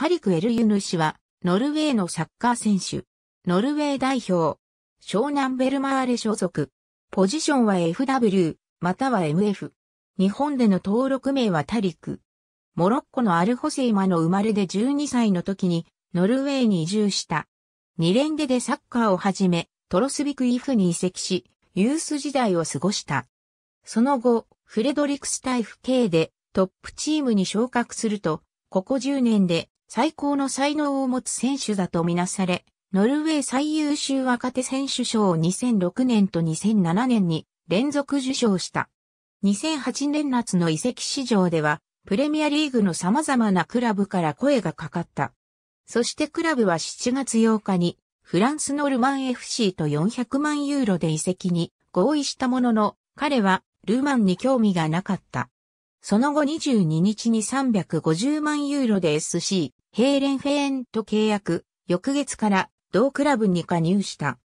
タリク・エルユヌ氏は、ノルウェーのサッカー選手。ノルウェー代表。湘南ベルマーレ所属。ポジションは FW、または MF。日本での登録名はタリク。モロッコのアルホセイマの生まれで12歳の時に、ノルウェーに移住した。2連ででサッカーを始め、トロスビクイフに移籍し、ユース時代を過ごした。その後、フレドリクスタイフ K でトップチームに昇格すると、ここ10年で最高の才能を持つ選手だとみなされ、ノルウェー最優秀若手選手賞を2006年と2007年に連続受賞した。2008年夏の移籍市場では、プレミアリーグの様々なクラブから声がかかった。そしてクラブは7月8日に、フランスのルマン FC と400万ユーロで移籍に合意したものの、彼はルマンに興味がなかった。その後22日に350万ユーロで SC、ヘーレンフェーンと契約、翌月から同クラブに加入した。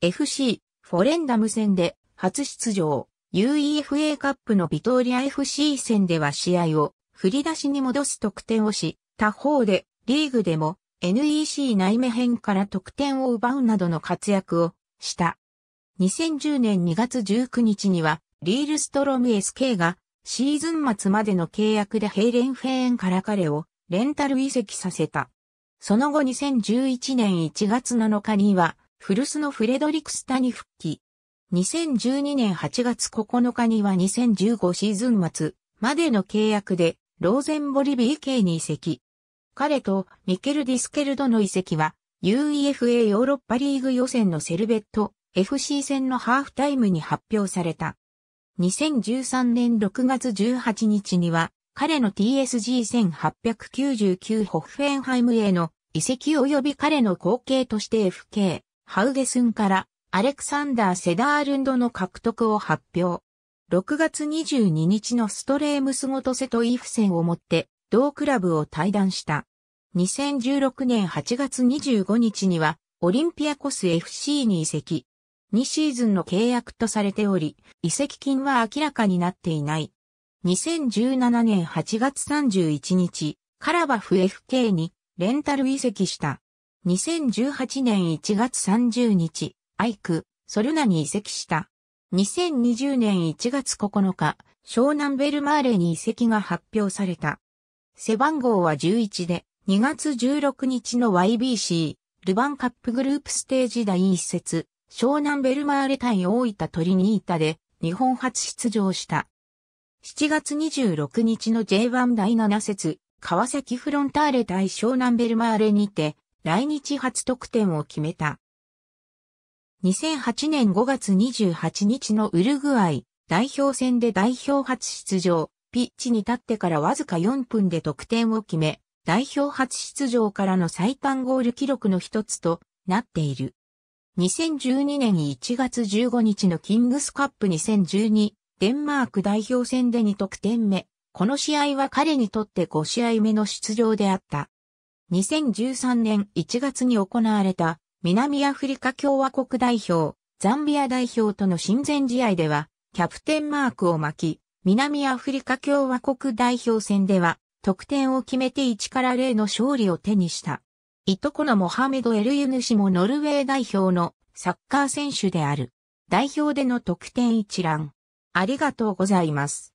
FC、フォレンダム戦で初出場、UEFA カップのビトーリア FC 戦では試合を振り出しに戻す得点をし、他方でリーグでも NEC 内目編から得点を奪うなどの活躍をした。2010年2月19日にはリールストロム SK がシーズン末までの契約でヘイレンフェーンから彼をレンタル移籍させた。その後2011年1月7日には、古巣のフレドリクスタに復帰。2012年8月9日には2015シーズン末までの契約で、ローゼンボリビー系に移籍。彼とミケル・ディスケルドの移籍は、UEFA ヨーロッパリーグ予選のセルベット FC 戦のハーフタイムに発表された。2013年6月18日には彼の TSG1899 ホッフェンハイムへの遺跡及び彼の後継として FK、ハウゲスンからアレクサンダー・セダールンドの獲得を発表。6月22日のストレームスごとセト・イフ戦をもって同クラブを退団した。2016年8月25日にはオリンピアコス FC に移籍。2シーズンの契約とされており、移籍金は明らかになっていない。2017年8月31日、カラバフ FK にレンタル移籍した。2018年1月30日、アイク、ソルナに移籍した。2020年1月9日、湘南ベルマーレに移籍が発表された。背番号は11で、2月16日の YBC、ルヴァンカップグループステージ第一節、湘南ベルマーレ対大分トリニータで、日本初出場した。7月26日の J1 第7節、川崎フロンターレ対湘南ベルマーレにて、来日初得点を決めた。2008年5月28日のウルグアイ代表戦で代表初出場、ピッチに立ってからわずか4分で得点を決め、代表初出場からの最短ゴール記録の一つとなっている。2012年1月15日のキングスカップ2012デンマーク代表戦で2得点目。この試合は彼にとって5試合目の出場であった。2013年1月に行われた南アフリカ共和国代表、ザンビア代表との親善試合では、キャプテンマークを巻き、南アフリカ共和国代表戦では、得点を決めて1から0の勝利を手にした。いとこのモハメド・エルユヌシもノルウェー代表のサッカー選手である。代表での得点一覧。ありがとうございます。